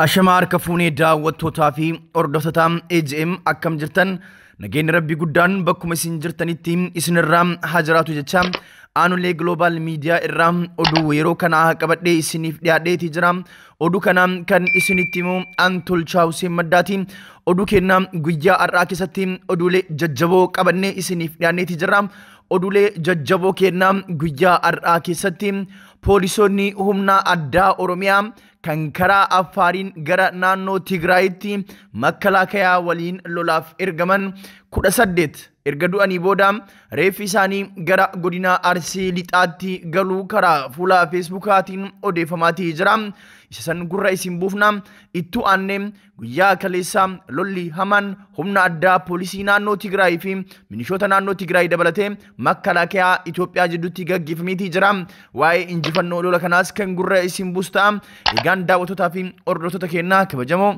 Ashamaa harka fuunee daawwattootaa fi hordoftotaa AGM akkam jirtan nageenyi rabbi guddaan bakkuma isin jirtanitti isinirraa haa jiraatu jecha aanulee gloobaal miidiyaa irraa oduu yeroo kana qabadhee isiniif dhiyaadheeti jira. Oduu kana kan isinitti immoo aan tolchaa Hussein Maddaati. Oduu kennaa guyyaa har'aa keessatti oduulee jajjaboo qabannee isiniif dhiyaanneeti jira. odulee jajjaboo kennaa guyyaa araa keessatti poolisoonni humna addaa oromiyaa kan karaa affaariin gara naannoo tigraayitti makkalaakayaa waliin lolaaf ergaman 18 erga du'anii booda reeffi isaanii gara godina Arsii lixaatti galuu karaa fuula feesbuukaatiin odeeffamaatii jira. Isa san gurra isin buufna ittu aannee guyyaa kaleessa lolli hamaan humna addaa poolisii naannoo Tigraay fi minishoota naannoo Tigraay dabalatee makkalaakyaa Itoophiyaa jidduutti gaggeeffameetii jira. Waa'ee injifannoo lola kanaas kan gurra isin buus Egaan daawwatootaa fi hordoftoota keenyaa kabajamoo.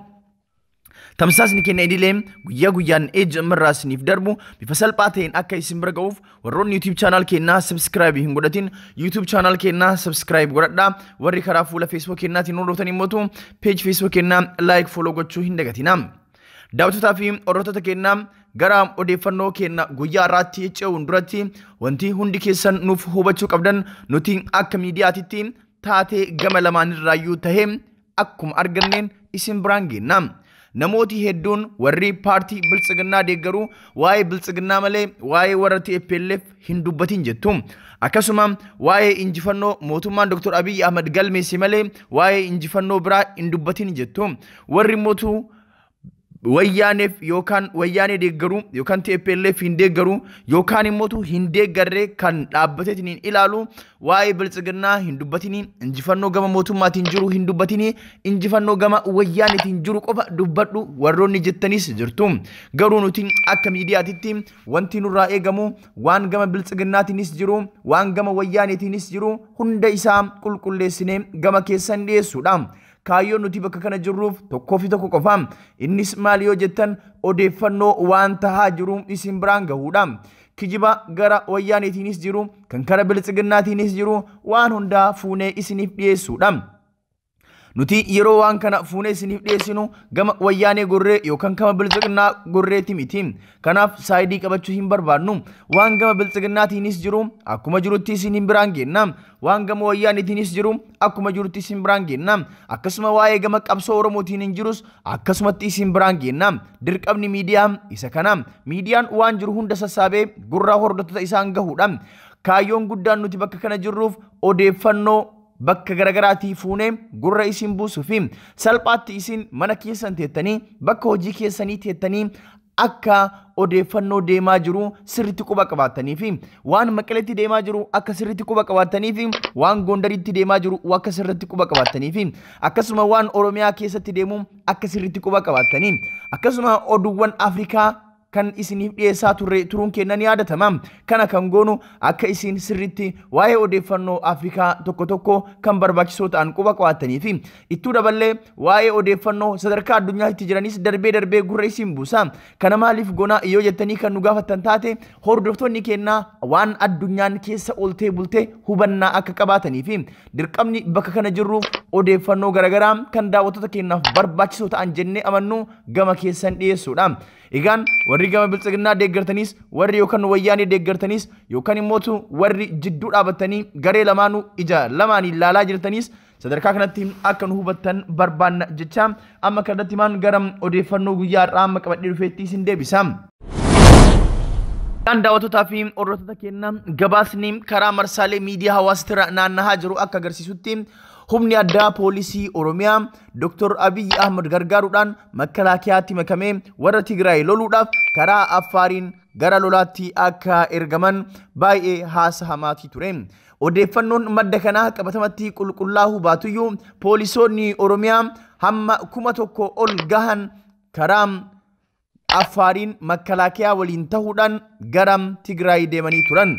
Tamsaasni kenna idileem guyyaa guyyaan ejjemirraa isiniif darbu bifa salphaa ta'een akka isin bira ga'uuf warroonni YouTube chaanal kennaa subscribe hin godhatin YouTube chaanal kennaa subscribe godhadhaa warri karaa fuula Facebook kennaatiin hordofan immoo page Facebook kennaa like follow gochuu hin dagatina. Daawwatotaa fi hordoftota kennaa gara odeeffannoo kenna guyyaa irraatti ce'uun duratti wanti hundi keessan nuuf hubachuu qabdan nuti akka miidiyaatitti taatee gama lamaan irraayyuu tahee akkuma arganneen isin biraan geenna. namooti hedduun warri paartii biltsiginnaa deeggaru waa'ee biltsiginnaa malee waa'ee warra TPLF hin dubbatin jettu. Akkasuma waa'ee injifannoo mootummaan Dr. Abiy Ahmad galmeesse malee waa'ee injifannoo biraa hin dubbatin jettu. Warri mootuu wayyaaneef yookaan wayyaanee deeggaruu yookaan hin deeggaruu yookaan immoo hin kan dhaabbateetiin ilaalu waa'ee biltsiginnaa hin injifannoo gama mootummaatiin jiru hin dubbatinii injifannoo gama wayyaaneetiin jiru qofa dubbadhu warroonni jirtu garuu nuti akka miidiyaatitti wanti nurraa eegamu waan gama biltsiginnaatiinis jiru waan gama wayyaaneetiinis jiru hunda isaa qulqulleessinee gama keessan dhiyeessuudha. kaayyoon nuti bakka kana jirruuf tokkoo fi tokko qofaam innis maal yoo jettan odeeffannoo waan tahaa jiru isin biraan gahuudha. kijiba gara wayyaaniitiinis jiru kan kara biltsiginnaatiinis jiru waan hundaa fuunee isiniif dhiyeessuudha. nuti yeroo waan kana fuunee isiniif dhiyeessinu gama wayyaanee gurree yookaan gama biltsiginnaa gurreetti miti kanaaf saayidii qabachuu hin barbaannu waan gama biltsiginaatiinis jiru akkuma jirutti isin biraan geenna waan gama wayyaaniitiinis jiru akkuma jirutti isin biraan geenna akkasuma waa'ee gama qabsoo oromootiin hin jirus akkasumatti isin biraan geenna dirqamni miidiyaa isa kana miidiyaan waan jiru hunda sassaabee gurraa hordoftoota isaan gahuudha kaayyoon guddaan nuti bakka kana jirruuf odeeffannoo bakka garaagaraatii fuunee gurra isin buusuu fi salphaatti isin mana keessan teettanii bakka hojii keessanii teettanii akka odeeffannoo deemaa jiru sirriitti quba qabaatanii fi waan maqaletti deemaa jiru akka sirriitti quba qabaatanii fi waan gondariitti deemaa jiru akka sirriitti quba qabaatanii fi akkasuma waan oromiyaa keessatti deemu akka sirriitti quba qabaatanii akkasuma oduuwwan afrikaa kan isiniif dhiyeessaa turre turuun kennan yaadatama. Kana kan goonu akka isin sirritti waa'ee odeeffannoo Afrikaa tokko tokko kan barbaachisoo ta'an quba qo'attanii fi ittuu daballee waa'ee odeeffannoo sadarkaa addunyaa itti jiranis darbee darbee gurra isin buusa. Kana maaliif goona yoo jettanii kan nu gaafattan taate hordoftoonni kennaa waan addunyaan keessa ooltee bultee hubannaa akka qabaataniif dirqamni bakka kana jirruuf odeeffannoo garaagaraa kan daawwattoota keenyaaf barbaachisoo ta'an jennee amannu gama keessan dhiyeessuudha. Egaan warri gama bilchaginaa deeggartaniis warri yookaan wayyaanii deeggartaniis yookaan immoo warri jidduu dhaabbatanii garee lamaanuu ija lamaan ilaalaa jirtanis sadarkaa kanatti akka nu hubattan barbaanna jecha amma kanarratti maan gara odeeffannoo guyyaa har'aa amma qabadhee dhufeetti isin deebisa. Kan daawwattootaa fi hordoftoota keenyaa gabaasni karaa marsaalee miidiyaa hawaasaa irra naanna'aa jiru akka agarsiisutti humni addaa poolisii oromiyaa Dr. Abiyyi Ahmad gargaaruudhaan makkalaakiyaatti makamee warra Tigraay loluudhaaf karaa affaariin gara lolaatti akka ergaman baay'ee haasahamaati ture. Odeeffannoon madda kanaa qabatamatti qulqullaa'uu baatuyyuu poolisoonni Oromiyaa hamma kuma tokko ol gahan karaa affaariin makkalaakyaa waliin tahuudhaan gara Tigraay deemanii turan.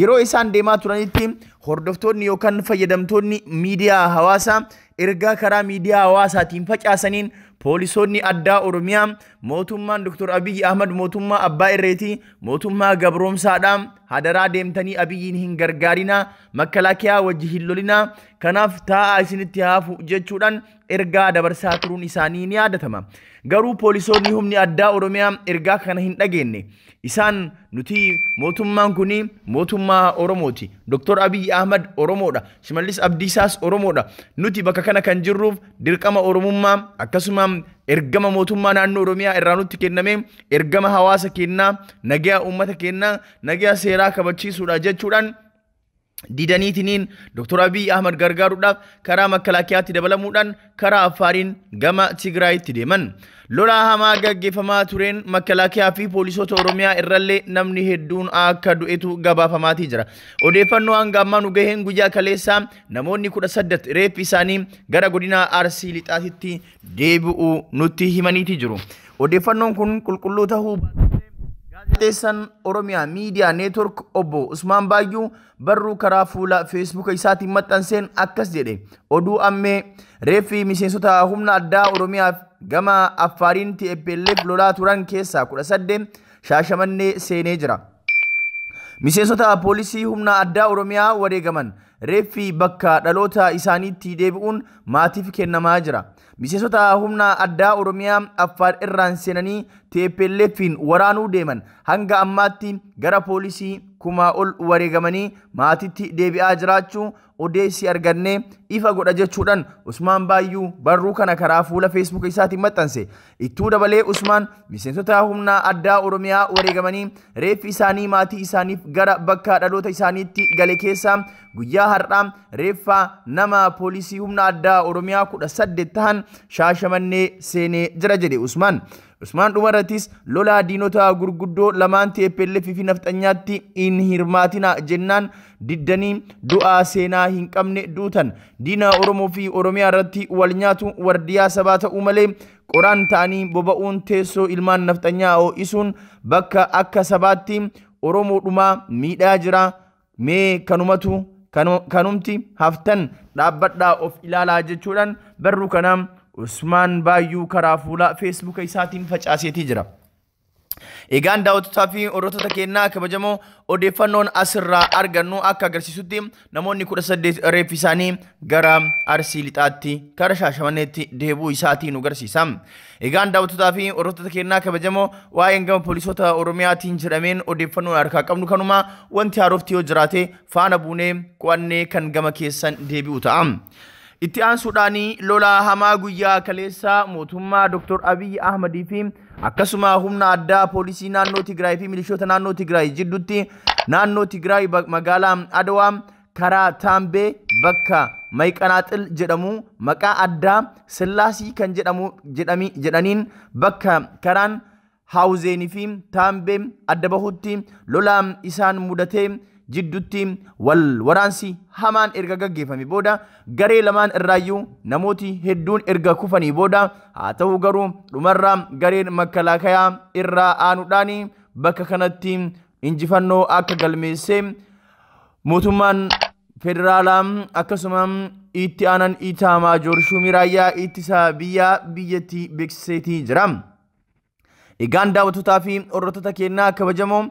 Yeroo isaan deemaa turanitti hordoftoonni yookaan fayyadamtoonni miidiyaa hawaasaa ergaa karaa miidiyaa hawaasaatiin facaasaniin poolisoonni addaa oromiyaa mootummaan Dr. abiy Ahmad mootummaa abbaa irreetii mootummaa gabroomsaadhaa hadaraa deemtanii abiyyiin hin gargaarinaa makkalaakiyaa wajji hin lolinaa kanaaf taa'aa isinitti haafu jechuudhaan ergaa dabarsaa turuun isaanii ni yaadatama. Garuu poolisoonni humni addaa oromiyaa ergaa kana hin dhageenye. Isaan nuti mootummaan kun mootummaa oromooti. Dr. abiy Abiy Ahmad Oromoodha. Shimallis Abdiisaas Oromoodha. Nuti Bakakana kana Dirkama jirruuf Akasumam, Oromummaa akkasuma ergama mootummaa naannoo Oromiyaa irraa nutti kenname ergama hawaasa kennaa nagaa uummata kennaa nagaa seeraa kabachiisuudha jechuudhaan didaniitiniin Dr. Abiy Ahmad gargaaruudhaaf karaa makkalaakayaatti dabalamuudhaan karaa Affaariin gama Tigraayitti deeman. Lola hamaa gaggeeffamaa tureen makkalaakayaa fi poolisoota Oromiyaa irrallee namni hedduun akka du'etu gabaafamaatii jira. Odeeffannoo hanga gaheen guyyaa kaleessaa namoonni kudha saddeet reeffi isaanii gara godina Arsii Lixaatitti deebi'uu nutti himaniitii jiru. Odeeffannoon kun qulqulluu ta'uu barteessan Oromiyaa miidiyaa neetwork obbo Usmaan Baayyuu barruu karaa fuula feesbuuka isaatiin maxxanseen akkas jedhe oduu ammee reeffi miseensota humna addaa Oromiyaa gama affaariin TPLF lolaa turan keessaa kudha saddeen shaashamannee seenee jira. Miseensota poolisii humna addaa Oromiyaa wareegaman reeffi bakka dhaloota isaaniitti deebi'uun maatiif kennamaa jira. miseensota humna addaa oromiyaa affaar irraan seenanii teepelleeffiin waraanuu deeman hanga ammaatti gara poolisii kumaa ol wareegamanii maatitti deebi'aa jiraachuu odeessii argannee ifa godha jechuudhaan Usmaan Baayyuu barruu kana karaa fuula feesbuuk isaatiin maxxanse. Ittuu dabalee Usmaan miseensota humnaa addaa Oromiyaa wareegamanii reeffi isaanii maatii isaaniif gara bakka dhaloota isaaniitti gale keessaa guyyaa har'aa reeffa nama poolisii humna addaa Oromiyaa kudha ta'an shaashamannee seenee jira jedhe Usmaan. Usmaan Dhumaratis lolaa diinota gurguddoo lamaan TPLF fi nafxanyaatti hin hirmaatina jennaan diddanii du'aa seenaa hin qabne duutan diina Oromoo fi Oromiyaa irratti walnyaatu wardiyaa sabaa ta'uu malee qoraan ta'anii boba'uun teessoo ilmaan oo isuun bakka akka sabaatti dhumaa miidhaa jira mee kanumti haftan dhaabbadhaa of ilaalaa jechuudhaan barruu kanaan Usmaan Baayyuu karaa fuulaa feesbuuka isaatiin facaaseetii jira. Egaan daawwattotaa fi hordoftota kabajamoo odeeffannoon asirraa argannu akka agarsiisutti namoonni kudha saddeet reeffi isaanii gara Arsii Lixaatti karaa Shaashamanneetti deebuu isaatii nu agarsiisa. Egaan daawwattotaa fi hordoftota kennaa kabajamoo waa'een gama poolisoota Oromiyaatiin jedhameen odeeffannoo harkaa qabnu kanuma wanti haarofti yoo jiraate faana buunee qo'annee kan gama keessan deebi'u ta'a. itti aansuudhaanii lolaa hamaa guyyaa kaleessaa mootummaa Dr. Abiyyi Ahmadii fi akkasuma humna addaa poolisii naannoo Tigraay fi milishoota naannoo Tigraay jidduutti naannoo Tigraay magaalaa Adawaa karaa Taambee bakka Mayqanaaxil jedhamu maqaa addaa Sillaasii kan jedhamu jedhaniin bakka karaan Haawuzeenii fi Taambee adda bahutti lolaa isaan mudatee jiddutti wal waraansi hamaan erga gaggeeffame booda garee lamaan irraayyuu namooti hedduun erga kufanii booda haa ta'u garuu dhumarraa gareen makkalaakayaa irraa aanuudhaan bakka kanatti injifannoo akka galmeessee mootummaan federaalaa akkasuma itti aanan itaamaa joorshuumii raayyaa ittisaa biyyaa biyyatti beeksiseetii jira. Egaan daawwatootaa fi kennaa kabajamoo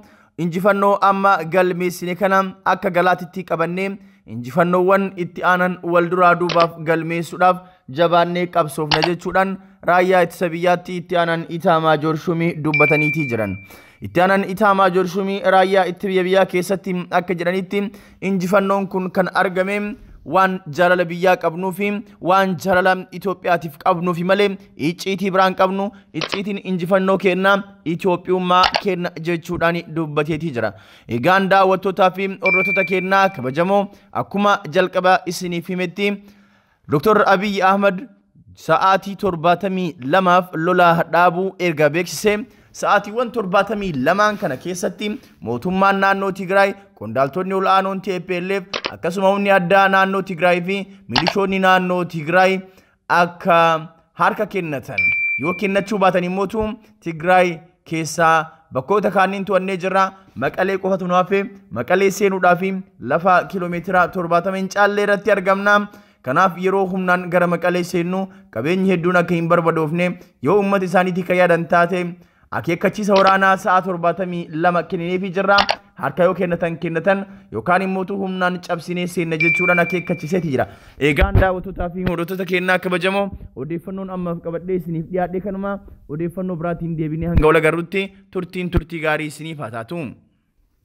injifannoo amma galmeessine kana akka galaatitti qabannee injifannoowwan itti aanan walduraa dubaaf galmeessuudhaaf jabaannee qabsoofna jechuudhaan raayyaa ittisa biyyaatti itti aanan itaamaa joorshuumii dubbataniitii jiran. Itti aanan itaamaa joorshuumii raayyaa itti biyya keessatti akka jedhanitti injifannoon kun kan argame waan jaalala biyyaa qabnuufi waan jaalala Itoophiyaatiif qabnuufi malee icciitii biraan qabnu icciitiin injifannoo kenna Itoophiyummaa kenna jechuudhaan dubbateetii jira. Egaan daawwattootaafi fi hordoftoota kennaa kabajamoo akkuma jalqaba isiniif himetti Dr. Abiyyi Ahmad sa'aatii torbaatamii lamaaf lolaa dhaabuu erga beeksisee sa'aatiiwwan torbaatamii lamaan kana keessatti mootummaan naannoo Tigraay qondaaltonni ol'aanoon TPLF akkasuma humni addaa naannoo Tigraay fi milishoonni naannoo Tigraay akka harka kennatan yoo kennachuu baatan immootu Tigraay keessaa bakkoota kaaniin to'annee jirra maqalee qofatu naaf maqalee seenuudhaaf lafa kiiloomeetira torbaatameen caallee irratti argamna. Kanaaf yeroo humnaan gara maqalee seennu qabeenyi hedduun akka hin barbadoofne yoo uummata isaaniitii kan yaadan taate akeekkachiisa waraanaa sa'a torbaatamii lama kennineefii jirra. Harka yoo kennatan kennatan yookaan immoo humnaan cabsinee seenna jechuudhaan akeekkachiiseeti jira. Egaan daawwatootaa fi hordoftoota kennaa kabajamoo odeeffannoon ammaaf qabadhee isiniif dhiyaadhe kanuma odeeffannoo biraatiin deebinee hanga walagarruutti turtiin turtii gaarii isiniif haa taatu.